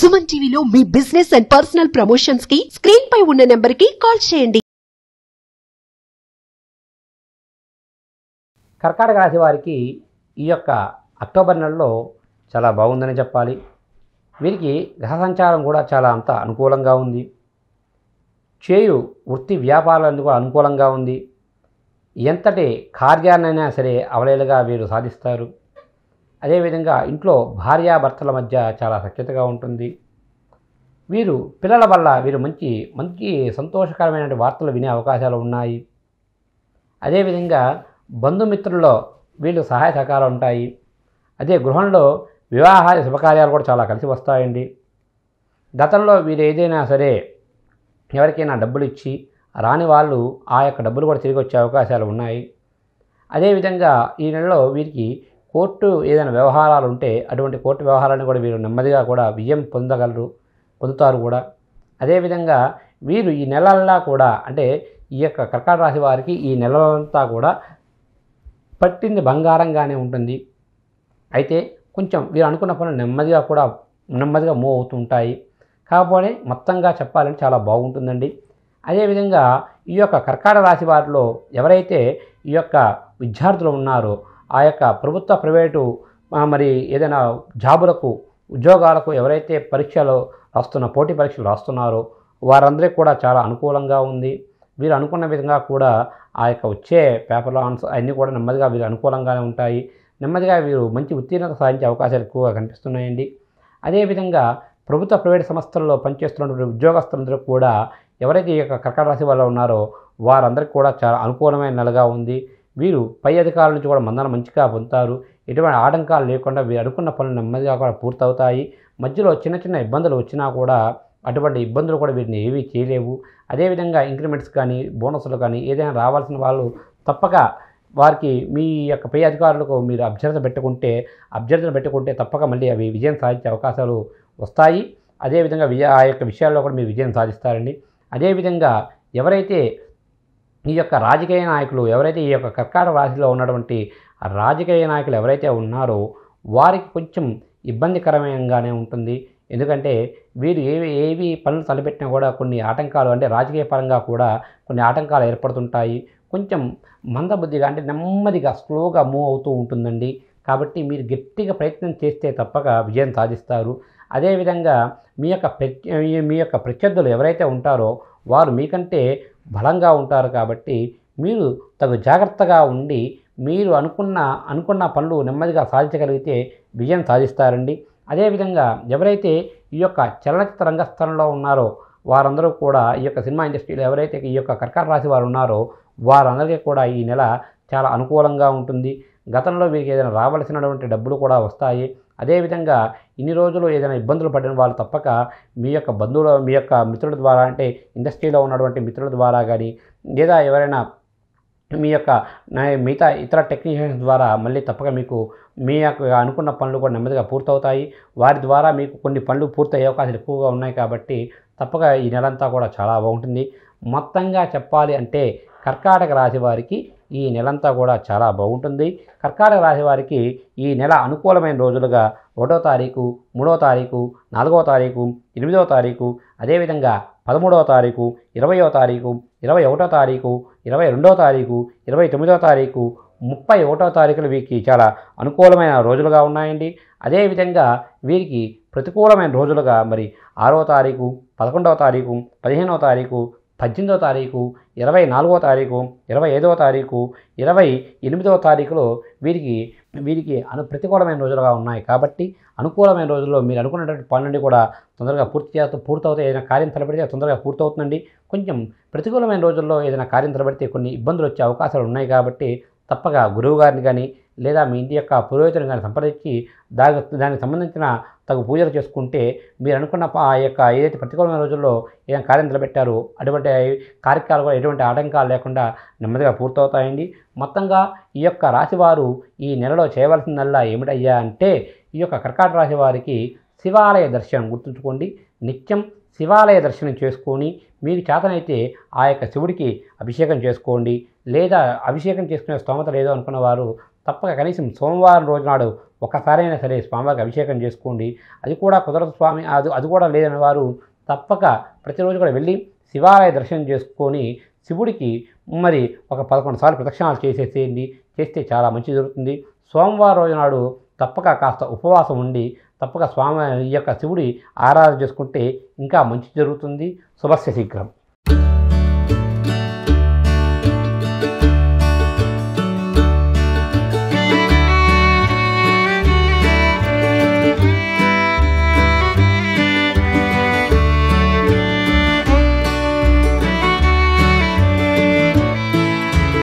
సుమన్ టీవీలో మీ business and personal promotions కి స్క్రీన్ పై ఉన్న నెంబర్ కి కాల్ చేయండి కర్కాటక రాశి వారికి ఈ యొక్క అక్టోబర్ నెలలో చాలా బాగుందని చెప్పాలి వీరికి గ్రహ సంచారం కూడా చాలా అంత అనుకూలంగా ఉంది చేయు వృత్తి కూడా అనుకూలంగా ఉంది ఎంతటి కార్యాన్నైనా సరే అవలేలుగా వీరు సాధిస్తారు అదేవిధంగా ఇంట్లో భార్యాభర్తల మధ్య చాలా సఖ్యతగా ఉంటుంది వీరు పిల్లల వల్ల వీరు మంచి మంచి సంతోషకరమైన వార్తలు వినే అవకాశాలు ఉన్నాయి అదేవిధంగా బంధుమిత్రుల్లో వీళ్ళు సహాయ సహకారాలు ఉంటాయి అదే గృహంలో వివాహాది శుభకార్యాలు కూడా చాలా కలిసి వస్తాయండి గతంలో వీరు ఏదైనా సరే ఎవరికైనా డబ్బులు ఇచ్చి రాని వాళ్ళు ఆ యొక్క డబ్బులు కూడా తిరిగి వచ్చే అవకాశాలు ఉన్నాయి అదేవిధంగా ఈ నెలలో వీరికి కోర్టు ఏదైనా వ్యవహారాలు ఉంటే అటువంటి కోర్టు వ్యవహారాన్ని కూడా వీరు నెమ్మదిగా కూడా విజయం పొందగలరు పొందుతారు కూడా అదేవిధంగా వీరు ఈ నెలల్లా కూడా అంటే ఈ యొక్క కర్కాట రాశి వారికి ఈ నెలలంతా కూడా పట్టింది బంగారంగానే ఉంటుంది అయితే కొంచెం వీరు అనుకున్న పనులు నెమ్మదిగా కూడా నెమ్మదిగా మూవ్ అవుతుంటాయి కాకపోతే మొత్తంగా చెప్పాలంటే చాలా బాగుంటుందండి అదేవిధంగా ఈ యొక్క కర్కాట రాశి వారిలో ఎవరైతే ఈ యొక్క విద్యార్థులు ఉన్నారో ఆ యొక్క ప్రభుత్వ ప్రైవేటు మరి ఏదైనా జాబులకు ఉద్యోగాలకు ఎవరైతే పరీక్షలు రాస్తున్న పోటీ పరీక్షలు రాస్తున్నారో వారందరికీ కూడా చాలా అనుకూలంగా ఉంది వీరు అనుకున్న విధంగా కూడా ఆ యొక్క వచ్చే పేపర్లో ఆన్సర్ అన్నీ కూడా నెమ్మదిగా వీరు అనుకూలంగానే ఉంటాయి నెమ్మదిగా వీరు మంచి ఉత్తీర్ణత సాధించే అవకాశాలు ఎక్కువగా కనిపిస్తున్నాయండి అదేవిధంగా ప్రభుత్వ ప్రైవేట్ సంస్థల్లో పనిచేస్తున్నటువంటి ఉద్యోగస్తులందరూ కూడా ఎవరైతే ఈ యొక్క కర్కాటక రాశి వాళ్ళు ఉన్నారో వారందరికీ కూడా చాలా అనుకూలమైన నెలగా ఉంది వీరు పై అధికారుల నుంచి కూడా మందన మంచిగా పొందుతారు ఎటువంటి ఆటంకాలు లేకుండా వీరు అనుకున్న పనులు నెమ్మదిగా కూడా పూర్తవుతాయి మధ్యలో చిన్న చిన్న ఇబ్బందులు వచ్చినా కూడా అటువంటి ఇబ్బందులు కూడా వీరిని ఏవీ చేయలేవు అదేవిధంగా ఇంక్రిమెంట్స్ కానీ బోనస్లు కానీ ఏదైనా రావాల్సిన వాళ్ళు తప్పక వారికి మీ యొక్క పై అధికారులకు మీరు అభ్యర్థన పెట్టుకుంటే అభ్యర్థన పెట్టుకుంటే తప్పక మళ్ళీ అవి విజయం సాధించే అవకాశాలు వస్తాయి అదేవిధంగా విజయ ఆ యొక్క విషయాల్లో కూడా మీరు విజయం సాధిస్తారండి అదేవిధంగా ఎవరైతే ఈ యొక్క రాజకీయ నాయకులు ఎవరైతే ఈ యొక్క కర్కాట రాశిలో ఉన్నటువంటి రాజకీయ నాయకులు ఎవరైతే ఉన్నారో వారికి కొంచెం ఇబ్బందికరమైనగానే ఉంటుంది ఎందుకంటే వీరు ఏవి ఏవి పనులు తలపెట్టినా కూడా కొన్ని ఆటంకాలు అంటే రాజకీయ పరంగా కూడా కొన్ని ఆటంకాలు ఏర్పడుతుంటాయి కొంచెం మందబుద్ధిగా అంటే నెమ్మదిగా స్లోగా మూవ్ అవుతూ ఉంటుందండి కాబట్టి మీరు గట్టిగా ప్రయత్నం చేస్తే తప్పక విజయం సాధిస్తారు అదేవిధంగా మీ యొక్క మీ యొక్క ప్రత్యర్థులు ఎవరైతే ఉంటారో వారు మీకంటే బలంగా ఉంటారు కాబట్టి మీరు తగు జాగ్రత్తగా ఉండి మీరు అనుకున్న అనుకున్న పనులు నెమ్మదిగా సాధించగలిగితే విజయం సాధిస్తారండి అదేవిధంగా ఎవరైతే ఈ యొక్క చలనచిత్ర రంగస్థలంలో ఉన్నారో వారందరూ కూడా ఈ యొక్క సినిమా ఇండస్ట్రీలో ఎవరైతే ఈ యొక్క కర్కాట రాశి వారు ఉన్నారో వారందరికీ కూడా ఈ నెల చాలా అనుకూలంగా ఉంటుంది గతంలో వీరికి ఏదైనా రావాల్సినటువంటి డబ్బులు కూడా వస్తాయి అదేవిధంగా ఇన్ని రోజులు ఏదైనా ఇబ్బందులు పడిన వాళ్ళు తప్పక మీ యొక్క బంధువుల మీ యొక్క మిత్రుల ద్వారా అంటే ఇండస్ట్రీలో ఉన్నటువంటి మిత్రుల ద్వారా కానీ లేదా ఎవరైనా మీ యొక్క మిగతా ఇతర టెక్నీషియన్స్ ద్వారా మళ్ళీ తప్పక మీకు మీ యొక్క అనుకున్న పనులు కూడా నెమ్మదిగా పూర్తవుతాయి వారి ద్వారా మీకు కొన్ని పనులు పూర్తయ్యే అవకాశాలు ఎక్కువగా ఉన్నాయి కాబట్టి తప్పక ఈ నెలంతా కూడా చాలా బాగుంటుంది మొత్తంగా చెప్పాలి అంటే కర్కాటక రాశి వారికి ఈ నెలంతా కూడా చాలా బాగుంటుంది కర్కాటక రాశి వారికి ఈ నెల అనుకూలమైన రోజులుగా ఒకటో తారీఖు మూడో తారీఖు నాలుగో తారీఖు ఎనిమిదో తారీఖు అదేవిధంగా పదమూడవ తారీఖు ఇరవయో తారీఖు ఇరవై ఒకటో తారీఖు ఇరవై రెండో తారీఖు ఇరవై తొమ్మిదో తారీఖు ముప్పై ఒకటో తారీఖులు వీరికి చాలా అనుకూలమైన రోజులుగా ఉన్నాయండి అదేవిధంగా వీరికి ప్రతికూలమైన రోజులుగా మరి ఆరో తారీఖు పదకొండవ తారీఖు పదిహేనవ తారీఖు పద్దెనిమిదో తారీఖు ఇరవై నాలుగవ తారీఖు ఇరవై ఐదవ తారీఖు ఇరవై ఎనిమిదవ తారీఖులో వీరికి వీరికి అను ప్రతికూలమైన రోజులుగా ఉన్నాయి కాబట్టి అనుకూలమైన రోజుల్లో మీరు అనుకున్నటువంటి పనులన్నీ కూడా తొందరగా పూర్తి చేస్తూ పూర్తవుతాయి ఏదైనా కార్యం తలబడితే తొందరగా పూర్తవుతుందండి కొంచెం ప్రతికూలమైన రోజుల్లో ఏదైనా కార్యం తలబడితే కొన్ని ఇబ్బందులు వచ్చే అవకాశాలు ఉన్నాయి కాబట్టి తప్పగా గురువు గారిని కానీ లేదా మీ ఇంటి యొక్క పురోహితులను కానీ సంప్రదించి దాని దానికి సంబంధించిన తగు పూజలు చేసుకుంటే మీరు అనుకున్న ఆ యొక్క ఏదైతే ప్రతికూలమైన రోజుల్లో ఏదైనా కార్యం నిలబెట్టారు అటువంటి కార్యక్రమాలు కూడా ఎటువంటి ఆటంకాలు లేకుండా నెమ్మదిగా పూర్తవుతాయండి మొత్తంగా ఈ యొక్క రాశివారు ఈ నెలలో చేయవలసిందల్లా ఏమిటయ్యా అంటే ఈ యొక్క కర్కాట రాశి వారికి శివాలయ దర్శనం గుర్తుంచుకోండి నిత్యం శివాలయ దర్శనం చేసుకొని మీకు చేతనైతే ఆ యొక్క శివుడికి అభిషేకం చేసుకోండి లేదా అభిషేకం చేసుకునే స్తోమత లేదో అనుకున్న వారు తప్పక కనీసం సోమవారం రోజు నాడు సరే స్వామివారికి అభిషేకం చేసుకోండి అది కూడా కుదరదు స్వామి అది అది కూడా లేదని వారు తప్పక ప్రతిరోజు కూడా వెళ్ళి శివాలయ దర్శనం చేసుకొని శివుడికి మరి ఒక పదకొండు సార్లు ప్రదక్షిణాలు చేసేసేయండి చేస్తే చాలా మంచి జరుగుతుంది సోమవారం రోజు నాడు తప్పక కాస్త ఉపవాసం ఉండి తప్పక స్వామి యొక్క శివుడి ఆరాధన చేసుకుంటే ఇంకా మంచి జరుగుతుంది శుభస్య శీఘ్రం